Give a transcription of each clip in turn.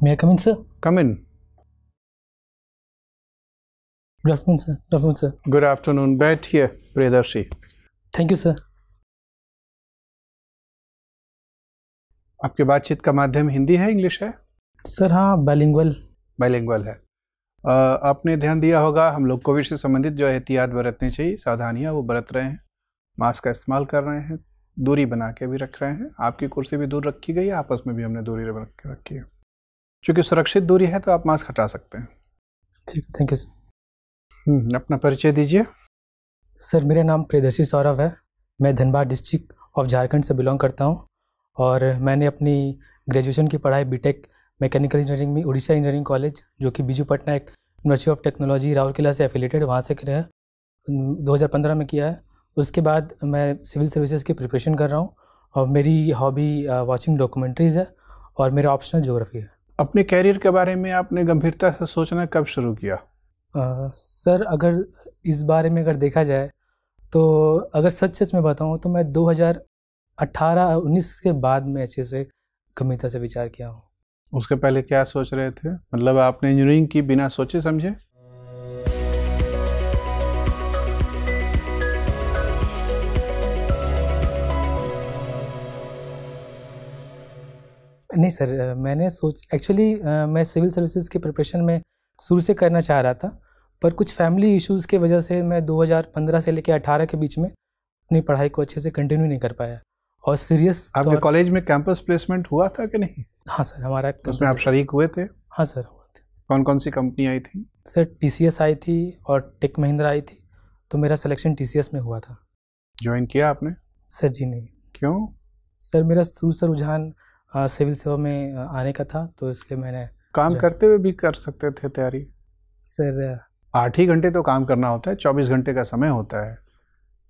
May I come in, sir? Come in. Good afternoon, sir. Good afternoon, sir. Good afternoon. Right here, Priyadarshi. Thank you, sir. आपकी बातचीत का माध्यम हिंदी है English है sir हाँ bilingual bilingual है आ, आपने ध्यान दिया होगा हम लोग कोविड से संबंधित जो एहतियात बरतनी चाहिए सावधानियाँ वो बरत रहे हैं मास्क का इस्तेमाल कर रहे हैं दूरी बना के भी रख रहे हैं आपकी कुर्सी भी दूर रखी गई है आपस में भी हमने दूरी रख रखी है चूँकि सुरक्षित दूरी है तो आप मास्क हटा सकते हैं ठीक है थैंक यू सर अपना परिचय दीजिए सर मेरा नाम प्रियदर्शी सौरभ है मैं धनबाद डिस्ट्रिक्ट ऑफ झारखंड से बिलोंग करता हूँ और मैंने अपनी ग्रेजुएशन की पढ़ाई बीटेक मैकेनिकल इंजीनियरिंग में उड़ीसा इंजीनियरिंग कॉलेज जो कि बीजू पटना एक यूनिवर्सिटी ऑफ टेक्नोलॉजी किला से एफिलेटेड वहाँ से किया है 2015 में किया है उसके बाद मैं सिविल सर्विसेज की प्रिपरेशन कर रहा हूँ और मेरी हॉबी वॉचिंग डॉक्यूमेंट्रीज़ है और मेरा ऑप्शनल जोग्राफ़ी है अपने कैरियर के बारे में आपने गंभीरता से सोचना कब शुरू किया आ, सर अगर इस बारे में अगर देखा जाए तो अगर सच सच में बताऊँ तो मैं 2018-19 के बाद में अच्छे से गंभीरता से विचार किया हूँ उसके पहले क्या सोच रहे थे मतलब आपने इंजीनियरिंग की बिना सोचे समझे नहीं सर मैंने सोच एक्चुअली मैं सिविल सर्विसेज की प्रिपरेशन में शुरू से करना चाह रहा था पर कुछ फैमिली इश्यूज़ की वजह से मैं 2015 से लेकर 18 के बीच में अपनी पढ़ाई को अच्छे से कंटिन्यू नहीं कर पाया और सीरियस आपके कॉलेज में कैंपस प्लेसमेंट हुआ था कि नहीं हाँ सर हमारा उसमें आप शरीक हुए थे हाँ सर हुआ कौन कौन सी कंपनी आई थी सर टी आई थी और टेक महिंद्रा आई थी तो मेरा सिलेक्शन टी में हुआ था ज्वाइन किया आपने सर जी नहीं क्यों सर मेरा शुरू से रुझान सिविल सेवा में आने का था तो इसलिए मैंने काम करते हुए भी कर सकते थे तैयारी सर आठ ही घंटे तो काम करना होता है चौबीस घंटे का समय होता है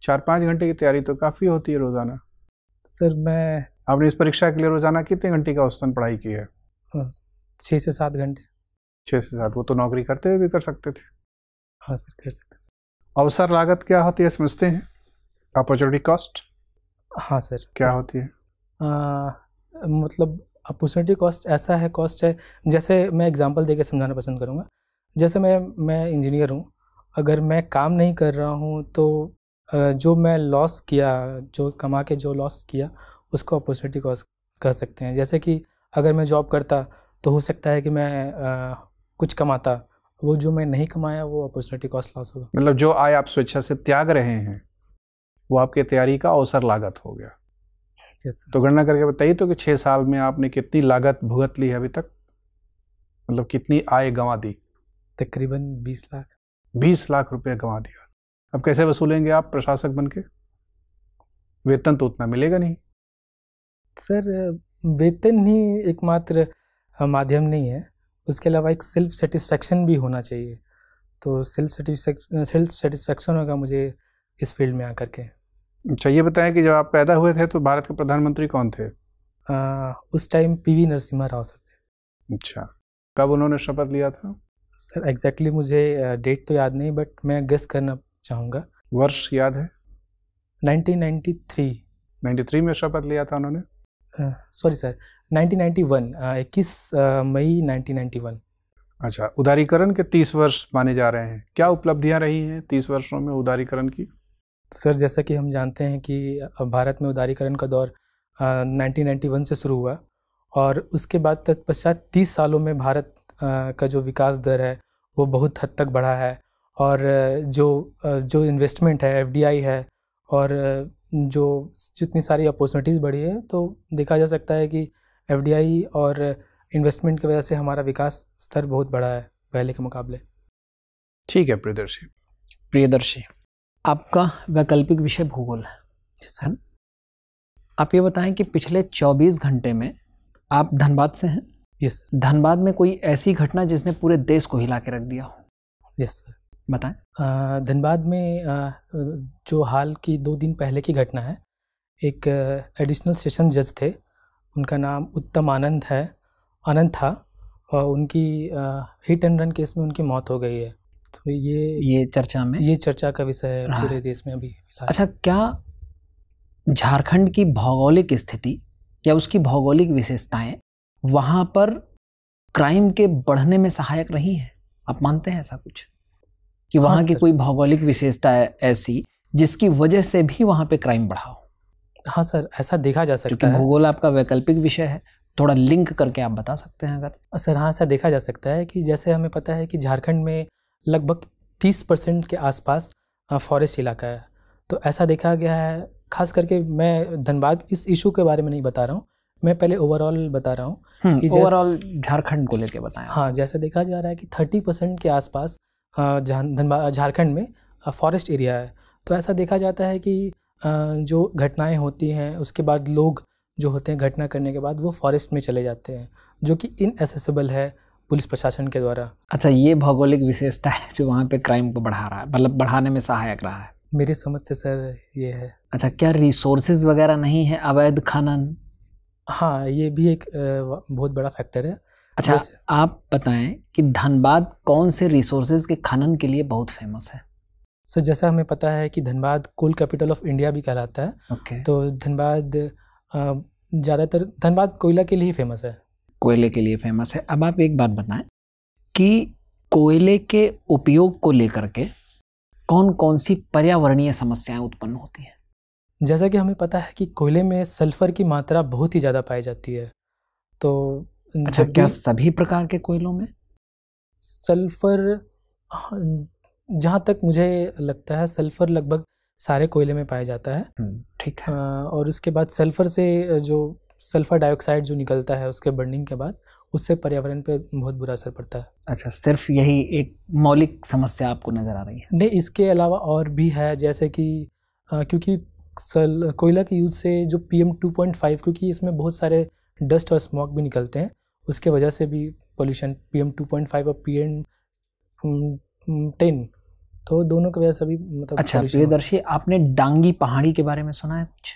चार पाँच घंटे की तैयारी तो काफ़ी होती है रोज़ाना सर मैं आपने इस परीक्षा के लिए रोज़ाना कितने घंटे का औसतन पढ़ाई की है छः से सात घंटे छः से सात वो तो नौकरी करते हुए भी कर सकते थे हाँ सर कर सकते अवसर लागत क्या होती है समझते हैं अपॉर्चुनिटी कॉस्ट हाँ सर क्या होती है आ, मतलब अपॉर्चुनिटी कॉस्ट ऐसा है कॉस्ट है जैसे मैं एग्जांपल देके समझाना पसंद करूँगा जैसे मैं मैं इंजीनियर हूँ अगर मैं काम नहीं कर रहा हूँ तो जो मैं लॉस किया जो कमा के जो लॉस किया उसको अपॉर्चुनिटी कॉस्ट कह सकते हैं जैसे कि अगर मैं जॉब करता तो हो सकता है कि मैं आ, कुछ कमाता वो जो मैं नहीं कमाया वो अपॉर्चुनिटी कॉस्ट लॉस होगा मतलब जो आय आप स्वेच्छा से त्याग रहे हैं वो आपके तैयारी का अवसर लागत हो गया तो गणना करके बताइए तो कि छः साल में आपने कितनी लागत भुगत ली है अभी तक मतलब कितनी आय गंवा दी तकरीबन बीस लाख बीस लाख रुपये गंवा दिया अब कैसे वसूलेंगे आप प्रशासक बन के वेतन तो उतना मिलेगा नहीं सर वेतन ही एकमात्र माध्यम नहीं है उसके अलावा एक सेल्फ सेटिस्फेक्शन भी होना चाहिए तो सेल्फ सेटिस्फेक्शन सेल्फ सेटिस्फेक्शन होगा मुझे इस फील्ड में आकर के अच्छा ये बताएं कि जब आप पैदा हुए थे तो भारत के प्रधानमंत्री कौन थे आ, उस time PV Narasimha Rao sir थे अच्छा कब उन्होंने शपथ लिया था सर एग्जैक्टली exactly मुझे डेट तो याद नहीं बट मैं गेस करना चाहूँगा वर्ष याद है 1993 93 में शपथ लिया था उन्होंने सॉरी सर 1991 इक्कीस मई 1991 अच्छा उदारीकरण के 30 वर्ष माने जा रहे हैं क्या उपलब्धियां रही हैं 30 वर्षों में उदारीकरण की सर जैसा कि हम जानते हैं कि भारत में उदारीकरण का दौर आ, 1991 से शुरू हुआ और उसके बाद तत्पश्चात तीस सालों में भारत का जो विकास दर है वो बहुत हद तक बढ़ा है और जो जो इन्वेस्टमेंट है एफ है और जो जितनी सारी अपॉर्चुनिटीज़ बढ़ी है तो देखा जा सकता है कि एफ और इन्वेस्टमेंट की वजह से हमारा विकास स्तर बहुत बढ़ा है पहले के मुकाबले ठीक है प्रियदर्शी प्रियदर्शी आपका वैकल्पिक विषय भूगोल है सर आप ये बताएं कि पिछले 24 घंटे में आप धनबाद से हैं यस yes. धनबाद में कोई ऐसी घटना जिसने पूरे देश को हिला के रख दिया हो यस yes, सर बताएं धनबाद में आ, जो हाल की दो दिन पहले की घटना है एक एडिशनल सेशन जज थे उनका नाम उत्तम आनंद है आनंद था और उनकी हिट एंड रन केस में उनकी मौत हो गई है तो ये ये चर्चा में ये चर्चा का विषय है हाँ। पूरे देश में अभी अच्छा क्या झारखंड की भौगोलिक स्थिति या उसकी भौगोलिक विशेषताएं वहाँ पर क्राइम के बढ़ने में सहायक रही है आप मानते हैं ऐसा कुछ कि वहाँ की हाँ, कोई भौगोलिक विशेषता ऐसी जिसकी वजह से भी वहाँ पे क्राइम बढ़ा हो हाँ सर ऐसा देखा जा सकता है भूगोल आपका वैकल्पिक विषय है थोड़ा लिंक करके आप बता सकते हैं अगर सर हाँ ऐसा देखा जा सकता है कि जैसे हमें पता है कि झारखंड में लगभग 30 परसेंट के आसपास फॉरेस्ट इलाका है तो ऐसा देखा गया है खास करके मैं धनबाद इस इशू के बारे में नहीं बता रहा हूँ मैं पहले ओवरऑल बता रहा हूँ हम्म, कि ओवरऑल झारखंड को लेकर बताएं हाँ जैसा देखा जा रहा है कि थर्टी परसेंट के आसपास धनबाद झारखंड में फॉरेस्ट एरिया है तो ऐसा देखा जाता है कि जो घटनाएं होती हैं उसके बाद लोग जो होते हैं घटना करने के बाद वो फॉरेस्ट में चले जाते हैं जो कि इनएसेसिबल है पुलिस प्रशासन के द्वारा अच्छा ये भौगोलिक विशेषता है जो वहाँ पे क्राइम को बढ़ा रहा है मतलब बढ़ाने में सहायक रहा है मेरी समझ से सर ये है अच्छा क्या रिसोर्सेज वगैरह नहीं है अवैध खनन हाँ ये भी एक बहुत बड़ा फैक्टर है अच्छा आप बताएं कि धनबाद कौन से रिसोर्सेज के खनन के लिए बहुत फेमस है सर जैसा हमें पता है कि Dhanbad coal capital of India भी कहलाता है okay. तो धनबाद ज़्यादातर धनबाद कोयला के लिए ही फेमस है कोयले के लिए फेमस है अब आप एक बात बताएं कि कोयले के उपयोग को लेकर के कौन कौन सी पर्यावरणीय समस्याएं उत्पन्न होती हैं जैसा कि हमें पता है कि कोयले में सल्फर की मात्रा बहुत ही ज़्यादा पाई जाती है तो अच्छा क्या सभी प्रकार के कोयलों में सल्फर हाँ, जहाँ तक मुझे लगता है सल्फर लगभग सारे कोयले में पाया जाता है हम्म, ठीक है हाँ, और उसके बाद सल्फर से जो सल्फ़र डाइऑक्साइड जो निकलता है उसके बर्निंग के बाद उससे पर्यावरण पे बहुत बुरा असर पड़ता है अच्छा सिर्फ यही एक मौलिक समस्या आपको नज़र आ रही है नहीं इसके अलावा और भी है जैसे कि आ, क्योंकि सल कोयला के यूज़ से जो P M two point five क्योंकि इसमें बहुत सारे डस्ट और स्मोक भी निकलते हैं उसके वजह से भी pollution P M two point five और पी एम टेन तो दोनों की वजह से भी मतलब अच्छा प्रियदर्शी आपने डांगी पहाड़ी के बारे में सुना है कुछ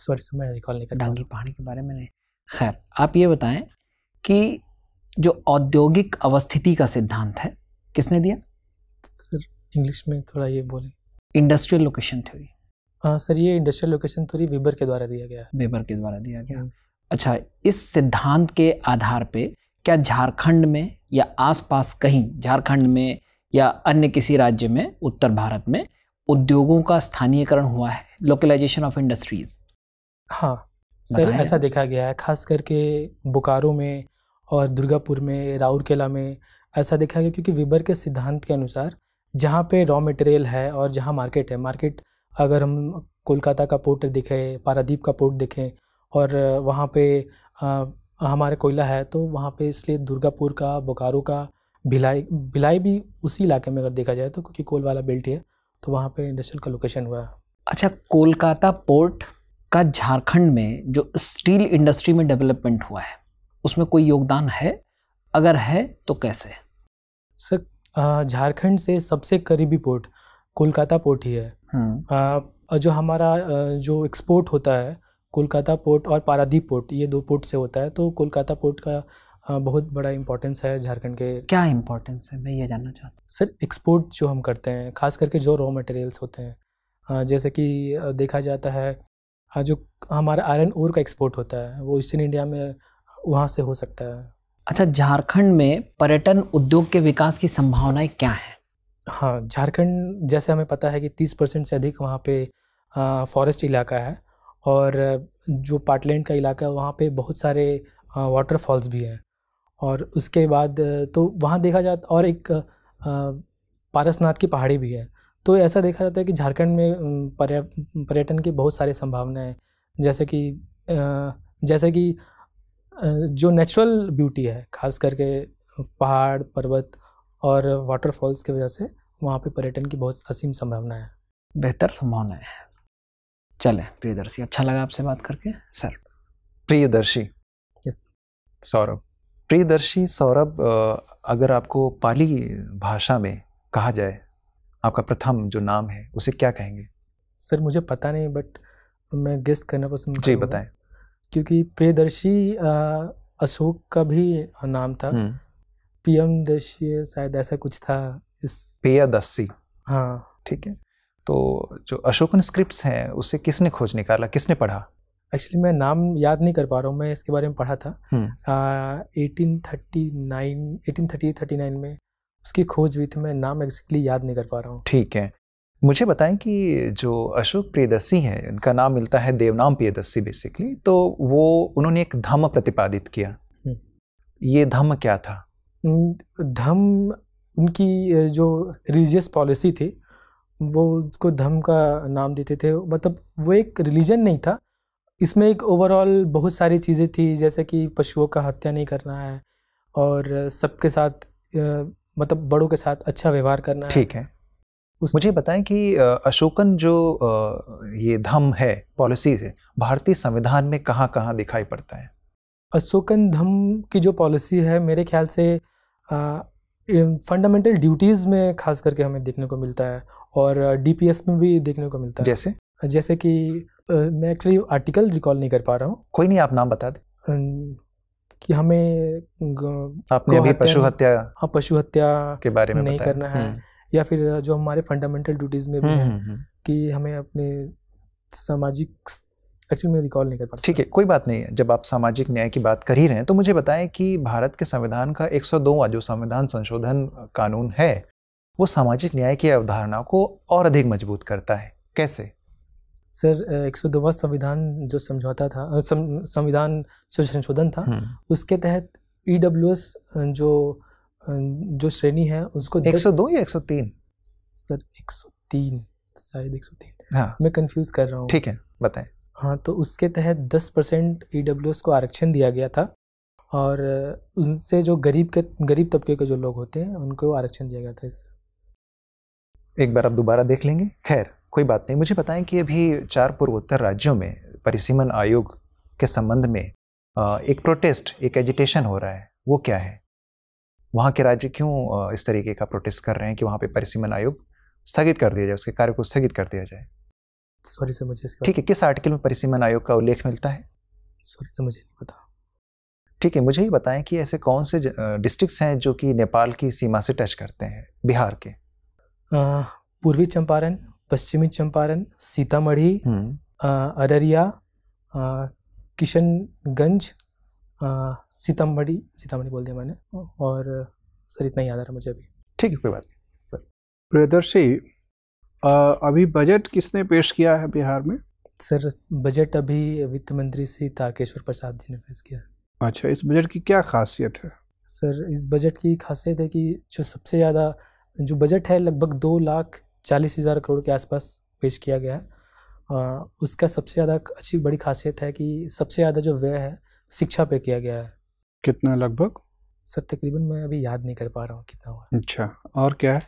सॉरी समय रिकॉल नहीं कर डांगी पहाड़ी के बारे में नहीं खैर आप ये बताएं कि जो औद्योगिक अवस्थिति का सिद्धांत है किसने दिया सर इंग्लिश में थोड़ा ये बोले इंडस्ट्रियल लोकेशन थ्योरी हाँ सर ये इंडस्ट्रियल लोकेशन थ्योरी वेबर के द्वारा दिया गया वेबर के द्वारा दिया गया हम्म। अच्छा इस सिद्धांत के आधार पे क्या झारखंड में या आसपास कहीं झारखंड में या अन्य किसी राज्य में उत्तर भारत में उद्योगों का स्थानीयकरण हुआ है लोकलाइजेशन ऑफ इंडस्ट्रीज़ हाँ सर ऐसा देखा गया है खास करके बोकारो में और दुर्गापुर में राउरकेला में ऐसा देखा गया क्योंकि विबर के सिद्धांत के अनुसार जहाँ पे रॉ मटेरियल है और जहाँ मार्केट है मार्केट अगर हम कोलकाता का पोर्ट देखें पारादीप का पोर्ट देखें और वहाँ पे आ, हमारे कोयला है तो वहाँ पे इसलिए दुर्गापुर का बोकारो का भिलाई भिलाई भी उसी इलाके में अगर देखा जाए तो क्योंकि कोल वाला बेल्ट है तो वहाँ पे इंडस्ट्रियल का लोकेशन हुआ है अच्छा कोलकाता पोर्ट का झारखंड में जो स्टील इंडस्ट्री में डेवलपमेंट हुआ है उसमें कोई योगदान है अगर है तो कैसे सर झारखंड से सबसे करीबी पोर्ट कोलकाता पोर्ट ही है आ, हम्म। जो हमारा जो एक्सपोर्ट होता है कोलकाता पोर्ट और पारादीप पोर्ट ये दो पोर्ट से होता है तो कोलकाता पोर्ट का बहुत बड़ा इम्पोर्टेंस है झारखंड के क्या इम्पोर्टेंस है मैं ये जानना चाहता हूँ सर एक्सपोर्ट जो हम करते हैं खास करके जो रॉ मटेरियल्स होते हैं जैसे कि देखा जाता है हाँ, जो हमारा आयरन ओर का एक्सपोर्ट होता है वो ईस्टर्न इंडिया में वहाँ से हो सकता है अच्छा झारखंड में पर्यटन उद्योग के विकास की संभावनाएं क्या हैं हाँ झारखंड जैसे हमें पता है कि तीस परसेंट से अधिक वहाँ पे फॉरेस्ट इलाका है और जो पाटलैंड का इलाका है वहाँ पे बहुत सारे वाटरफॉल्स भी हैं और उसके बाद तो वहाँ देखा जा और एक पारसनाथ की पहाड़ी भी है तो ऐसा देखा जाता है कि झारखंड में पर्यटन की बहुत सारी संभावनाएं हैं जैसे कि जैसे कि जो नेचुरल ब्यूटी है खास करके पहाड़ पर्वत और वाटरफॉल्स की वजह से वहाँ पे पर्यटन की बहुत असीम संभावना है बेहतर संभावनाएं हैं चले प्रियदर्शी अच्छा लगा आपसे बात करके सर प्रियदर्शी यस सौरभ प्रियदर्शी सौरभ अगर आपको पाली भाषा में कहा जाए आपका प्रथम जो नाम है उसे क्या कहेंगे सर मुझे पता नहीं बट मैं गेस करना पसंद जी बताएं क्योंकि प्रियदर्शी अशोक का भी नाम था पीएम हम्म। दर्शी शायद ऐसा कुछ था इस प्रियदर्शी हाँ ठीक है तो जो अशोकन स्क्रिप्ट्स हैं उसे किसने खोज निकाला किसने पढ़ा एक्चुअली मैं नाम याद नहीं कर पा रहा हूँ मैं इसके बारे में पढ़ा था eighteen thirty nine eighteen thirty thirty nine में उसकी खोज हुई थी मैं नाम एग्जैक्टली याद नहीं कर पा रहा हूँ ठीक है मुझे बताएं कि जो अशोक प्रियदर्शी हैं उनका नाम मिलता है देवनाम प्रियदर्शी बेसिकली तो वो उन्होंने एक धम्म प्रतिपादित किया हम्म। ये धम्म क्या था धम्म उनकी जो रिलीजियस पॉलिसी थी वो उसको धम्म का नाम देते थे मतलब वो एक रिलीजन नहीं था इसमें एक ओवरऑल बहुत सारी चीज़ें थी जैसे कि पशुओं का हत्या नहीं करना है और सबके साथ मतलब बड़ों के साथ अच्छा व्यवहार करना ठीक है उस... मुझे बताएं कि अशोकन जो ये धम है पॉलिसी है भारतीय संविधान में कहाँ कहाँ दिखाई पड़ता है अशोकन धम की जो पॉलिसी है मेरे ख्याल से फंडामेंटल ड्यूटीज़ में खास करके हमें देखने को मिलता है और डी में भी देखने को मिलता है जैसे जैसे कि मैं एक्चुअली आर्टिकल रिकॉल नहीं कर पा रहा हूँ कोई नहीं आप नाम बता दें कि हमें आपने अभी पशु हत्या हाँ पशु हत्या के बारे में नहीं करना है हम्म। या फिर जो हमारे फंडामेंटल ड्यूटीज में भी हम्म, है हम्म, कि हमें अपने सामाजिक एक्चुअली मैं रिकॉल नहीं कर पाता ठीक है कोई बात नहीं है जब आप सामाजिक न्याय की बात कर ही रहे हैं तो मुझे बताएं कि भारत के संविधान का सौ जो संविधान संशोधन कानून है वो सामाजिक न्याय की अवधारणा को और अधिक मजबूत करता है कैसे सर एक सौ दो संविधान जो समझौता था संविधान जो संशोधन था हम्म। उसके तहत ई e जो जो श्रेणी है उसको एक सौ दो या एक सौ तीन सर एक सौ तीन शायद एक सौ तीन हाँ मैं कंफ्यूज कर रहा हूँ ठीक है बताएं हाँ तो उसके तहत दस परसेंट ई e को आरक्षण दिया गया था और उनसे जो गरीब के गरीब तबके के जो लोग होते हैं उनको आरक्षण दिया गया था इससे एक बार आप दोबारा देख लेंगे खैर कोई बात नहीं मुझे बताएं कि अभी चार पूर्वोत्तर राज्यों में परिसीमन आयोग के संबंध में एक प्रोटेस्ट एक एजिटेशन हो रहा है वो क्या है वहाँ के राज्य क्यों इस तरीके का प्रोटेस्ट कर रहे हैं कि वहाँ पे परिसीमन आयोग स्थगित कर दिया जाए उसके कार्य को स्थगित कर दिया जाए सॉरी सर मुझे ठीक है किस आर्टिकल में परिसीमन आयोग का उल्लेख मिलता है सॉरी सर मुझे नहीं पता ठीक है मुझे ही बताएं कि ऐसे कौन से डिस्ट्रिक्ट्स हैं जो कि नेपाल की सीमा से टच करते हैं बिहार के पूर्वी चंपारण पश्चिमी चंपारण सीतामढ़ी हम्म। अररिया किशनगंज सीतामढ़ी सीतामढ़ी बोल दिया मैंने और सर इतना याद आ रहा मुझे अभी ठीक है कोई बात नहीं सर प्रियदर्शी अभी बजट किसने पेश किया है बिहार में सर बजट अभी वित्त मंत्री श्री तारकेश्वर प्रसाद जी ने पेश किया है अच्छा इस बजट की क्या खासियत है सर इस बजट की खासियत है कि जो सबसे ज़्यादा जो बजट है लगभग दो लाख चालीस हज़ार करोड़ के आसपास पेश किया गया है उसका सबसे ज़्यादा अच्छी बड़ी खासियत है कि सबसे ज़्यादा जो व्यय है शिक्षा पे किया गया है कितना लगभग सर तकरीबन मैं अभी याद नहीं कर पा रहा हूँ कितना हुआ अच्छा और क्या है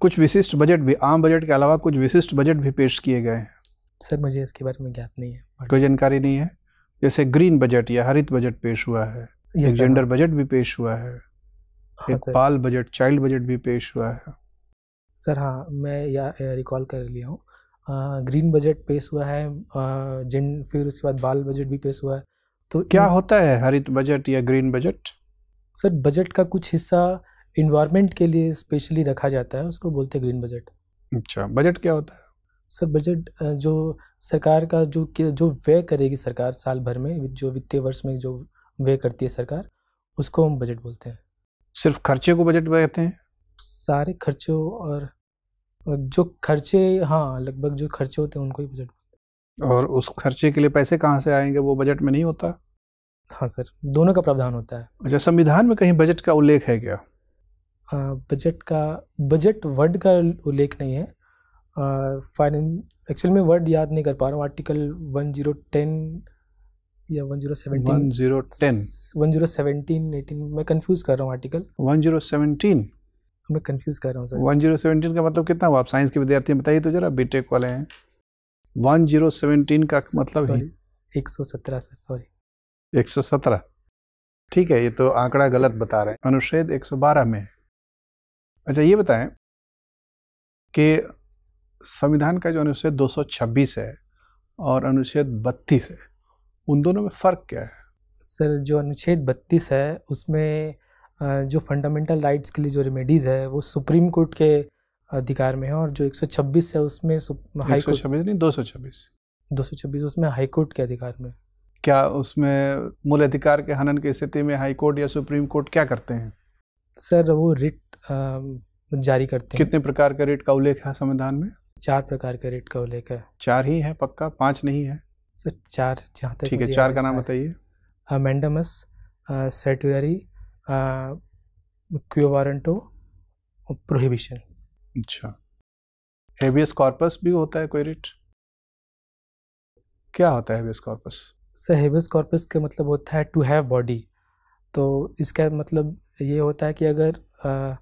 कुछ विशिष्ट बजट भी आम बजट के अलावा कुछ विशिष्ट बजट भी पेश किए गए हैं सर मुझे इसके बारे में ज्ञात नहीं है कोई जानकारी नहीं है जैसे ग्रीन बजट या हरित बजट पेश हुआ है जेंडर हाँ। बजट भी पेश हुआ है हाँ, पाल बजट चाइल्ड बजट भी पेश हुआ है सर हाँ मैं या रिकॉल कर लिया हूँ ग्रीन बजट पेश हुआ है जिन फिर उसके बाद बाल बजट भी पेश हुआ है तो क्या होता है हरित बजट या ग्रीन बजट सर बजट का कुछ हिस्सा इन्वायरमेंट के लिए स्पेशली रखा जाता है उसको बोलते हैं ग्रीन बजट अच्छा बजट क्या होता है सर बजट जो सरकार का जो जो व्यय करेगी सरकार साल भर में जो वित्तीय वर्ष में जो व्यय करती है सरकार उसको हम बजट बोलते हैं सिर्फ खर्चे को बजट कहते हैं सारे खर्चों और जो खर्चे हाँ लगभग जो खर्चे होते हैं उनको ही बजट और उस खर्चे के लिए पैसे कहाँ से आएंगे वो बजट में नहीं होता हाँ सर दोनों का प्रावधान होता है अच्छा संविधान में कहीं बजट का उल्लेख है क्या बजट का बजट वर्ड का उल्लेख नहीं है फाइनें एक्चुअल में वर्ड याद नहीं कर पा रहा हूँ आर्टिकल वन जीरो टेन या one zero seventeen one zero ten one zero seventeen eighteen मैं कंफ्यूज कर रहा हूँ आर्टिकल वन जीरो सेवनटीन मैं कंफ्यूज कर रहा हूँ सर वन जीरो सेवेंटीन का मतलब कितना हुआ आप साइंस के विद्यार्थी बताइए तो जरा बी वाले हैं वन जीरो सेवेंटीन का मतलब है एक सौ सत्रह सर सॉरी एक सौ सत्रह ठीक है ये तो आंकड़ा गलत बता रहे हैं अनुच्छेद एक सौ बारह में अच्छा ये बताएं कि संविधान का जो अनुच्छेद दो सौ छब्बीस है और अनुच्छेद बत्तीस है उन दोनों में फ़र्क क्या है सर जो अनुच्छेद बत्तीस है उसमें जो फंडामेंटल राइट्स के लिए जो रेमेडीज़ है वो सुप्रीम कोर्ट के अधिकार में है और जो 126 है उसमें हाई कोर्ट नहीं 226 226 उसमें हाई कोर्ट के अधिकार में क्या उसमें मूल अधिकार के हनन की स्थिति में हाई कोर्ट या सुप्रीम कोर्ट क्या करते हैं सर वो रिट जारी करते हैं कितने प्रकार का रेट का उल्लेख है संविधान में चार प्रकार के रेट का उल्लेख है चार ही है पक्का पाँच नहीं है सर चार जहाँ तक ठीक है चार का नाम बताइए mandamus certiorari uh, equivalent to अच्छा हेवियस कॉर्पस भी होता है कोई रिट क्या होता है कॉर्पस सर हेवियस कॉर्पस का मतलब होता है टू हैव बॉडी तो इसका मतलब ये होता है कि अगर आ,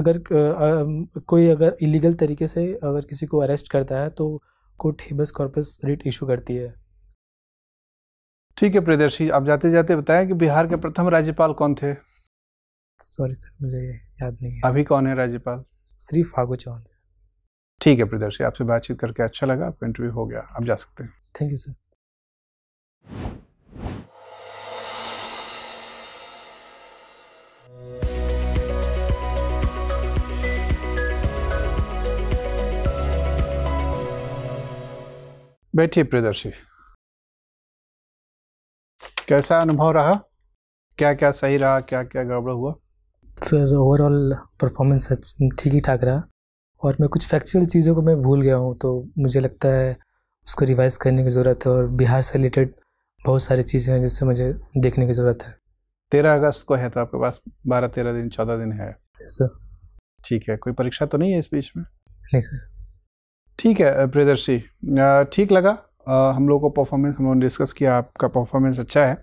अगर आ, कोई अगर इलीगल तरीके से अगर किसी को अरेस्ट करता है तो court habeas corpus writ issue करती है ठीक है प्रियदर्शी आप जाते जाते बताएं कि बिहार के प्रथम राज्यपाल कौन थे सॉरी सर मुझे याद नहीं है अभी कौन है राज्यपाल श्री फागू चौहान सर ठीक है प्रियदर्शी आपसे बातचीत करके अच्छा लगा आपका इंटरव्यू हो गया आप जा सकते हैं थैंक यू सर बैठिए प्रियदर्शी कैसा अनुभव रहा क्या क्या सही रहा क्या क्या गड़बड़ हुआ सर ओवरऑल परफॉर्मेंस ठीक ही ठाक रहा और मैं कुछ फैक्चुअल चीज़ों को मैं भूल गया हूँ तो मुझे लगता है उसको रिवाइज करने की ज़रूरत है और बिहार से रिलेटेड बहुत सारी चीज़ें हैं जिससे मुझे देखने की ज़रूरत है तेरह अगस्त को है तो आपके पास बारह तेरह दिन चौदह दिन है सर ठीक है कोई परीक्षा तो नहीं है इस बीच में नहीं सर ठीक है प्रियदर्शी ठीक लगा हम लोग को परफॉर्मेंस हम लोगों ने डिस्कस किया आपका परफॉर्मेंस अच्छा है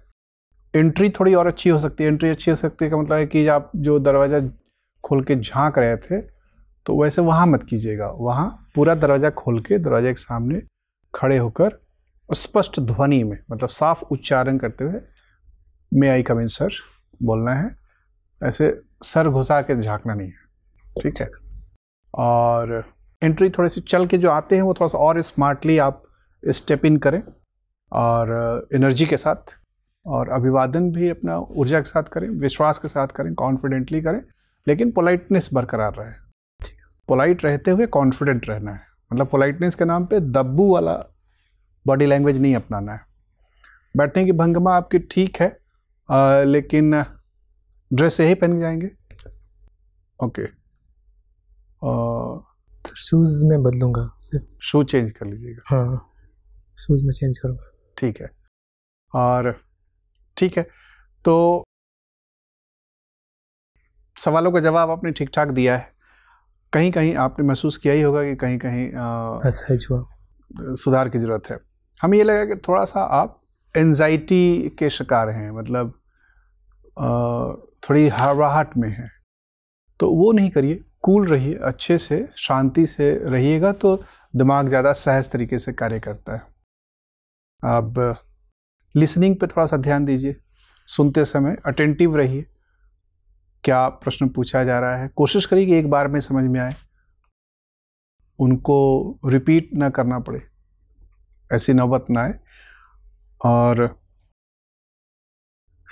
एंट्री थोड़ी और अच्छी हो सकती है एंट्री अच्छी हो सकती है का मतलब है कि आप जो दरवाज़ा खोल के झाँक रहे थे तो वैसे वहाँ मत कीजिएगा वहाँ पूरा दरवाज़ा खोल के दरवाजे के सामने खड़े होकर स्पष्ट ध्वनि में मतलब साफ उच्चारण करते हुए मे आई कम इन सर बोलना है ऐसे सर घुसा के झांकना नहीं है ठीक है और एंट्री थोड़ी सी चल के जो आते हैं वो थोड़ा सा और स्मार्टली आप स्टेप इन करें और एनर्जी uh, के साथ और अभिवादन भी अपना ऊर्जा के साथ करें विश्वास के साथ करें कॉन्फिडेंटली करें लेकिन पोलाइटनेस बरकरार रहे पोलाइट रहते हुए कॉन्फिडेंट रहना है मतलब पोलाइटनेस के नाम पे दब्बू वाला बॉडी लैंग्वेज नहीं अपनाना है बैठने की भंगमा आपकी ठीक है आ, uh, लेकिन ड्रेस यही पहन के जाएंगे ओके शूज़ uh, में बदलूंगा सिर्फ शू चेंज कर लीजिएगा हाँ शूज़ में चेंज करूँगा ठीक है और ठीक है तो सवालों का जवाब आपने ठीक ठाक दिया है कहीं कहीं आपने महसूस किया ही होगा कि कहीं कहीं असहज हुआ सुधार की ज़रूरत है हमें ये लगा कि थोड़ा सा आप एनजाइटी के शिकार हैं मतलब आ, थोड़ी हवाहट में हैं तो वो नहीं करिए कूल रहिए अच्छे से शांति से रहिएगा तो दिमाग ज़्यादा सहज तरीके से कार्य करता है आप लिसनिंग पे थोड़ा सा ध्यान दीजिए सुनते समय अटेंटिव रहिए क्या प्रश्न पूछा जा रहा है कोशिश करिए कि एक बार में समझ में आए उनको रिपीट ना करना पड़े ऐसी नौबत ना आए और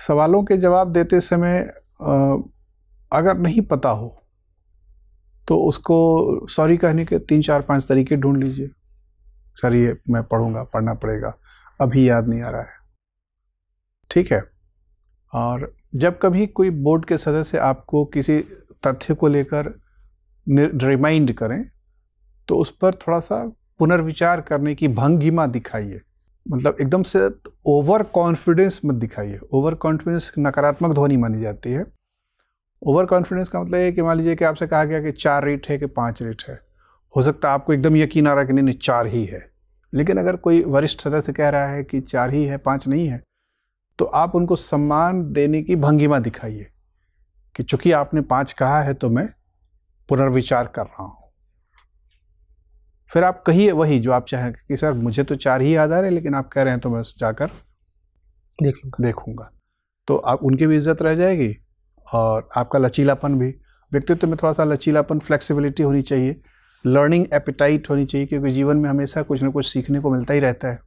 सवालों के जवाब देते समय अगर नहीं पता हो तो उसको सॉरी कहने के तीन चार पांच तरीके ढूंढ लीजिए सर ये मैं पढ़ूंगा पढ़ना पड़ेगा अभी याद नहीं आ रहा है ठीक है और जब कभी कोई बोर्ड के सदस्य आपको किसी तथ्य को लेकर रिमाइंड करें तो उस पर थोड़ा सा पुनर्विचार करने की भंगिमा दिखाइए मतलब एकदम से ओवर कॉन्फिडेंस मत दिखाइए ओवर कॉन्फिडेंस नकारात्मक ध्वनि मानी जाती है ओवर कॉन्फिडेंस का मतलब ये कि मान लीजिए कि आपसे कहा गया कि चार रेट है कि पाँच रेट है हो सकता है आपको एकदम यकीन आ रहा है कि नहीं नहीं चार ही है लेकिन अगर कोई वरिष्ठ सदस्य कह रहा है कि चार ही है पांच नहीं है तो आप उनको सम्मान देने की भंगिमा दिखाइए कि चूंकि आपने पांच कहा है तो मैं पुनर्विचार कर रहा हूं फिर आप कहिए वही जो आप चाहें कि सर मुझे तो चार ही आधार है लेकिन आप कह रहे हैं तो मैं जाकर देख देखूंगा तो आप उनकी भी इज्जत रह जाएगी और आपका लचीलापन भी व्यक्तित्व में थोड़ा सा लचीलापन फ्लेक्सिबिलिटी होनी चाहिए लर्निंग एपिटाइट होनी चाहिए क्योंकि जीवन में हमेशा कुछ ना कुछ सीखने को मिलता ही रहता है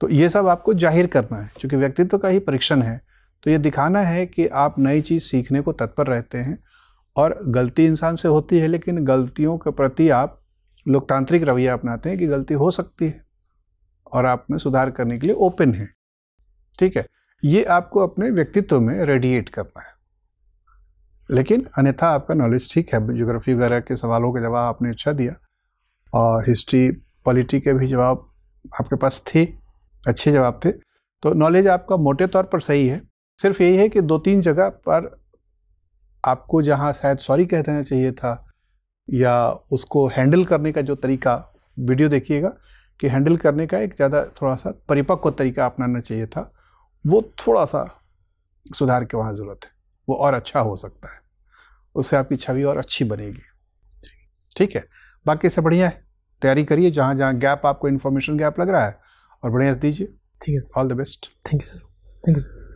तो ये सब आपको जाहिर करना है क्योंकि व्यक्तित्व का ही परीक्षण है तो ये दिखाना है कि आप नई चीज़ सीखने को तत्पर रहते हैं और गलती इंसान से होती है लेकिन गलतियों के प्रति आप लोकतांत्रिक रवैया अपनाते हैं कि गलती हो सकती है और आप में सुधार करने के लिए ओपन है ठीक है ये आपको अपने व्यक्तित्व में रेडिएट करना है लेकिन अन्यथा आपका नॉलेज ठीक है जोग्राफी वगैरह के सवालों के जवाब आपने अच्छा दिया और हिस्ट्री पॉलिटी के भी जवाब आपके पास थे अच्छे जवाब थे तो नॉलेज आपका मोटे तौर पर सही है सिर्फ यही है कि दो तीन जगह पर आपको जहाँ शायद सॉरी कह देना चाहिए था या उसको हैंडल करने का जो तरीका वीडियो देखिएगा कि हैंडल करने का एक ज़्यादा थोड़ा सा परिपक्व तरीका अपनाना चाहिए था वो थोड़ा सा सुधार के वहाँ ज़रूरत है वो और अच्छा हो सकता है उससे आपकी छवि और अच्छी बनेगी ठीक है बाकी सब बढ़िया है तैयारी करिए जहाँ जहाँ गैप आपको इन्फॉर्मेशन गैप लग रहा है और बढ़िया दीजिए ठीक है all the best thank you sir thank you sir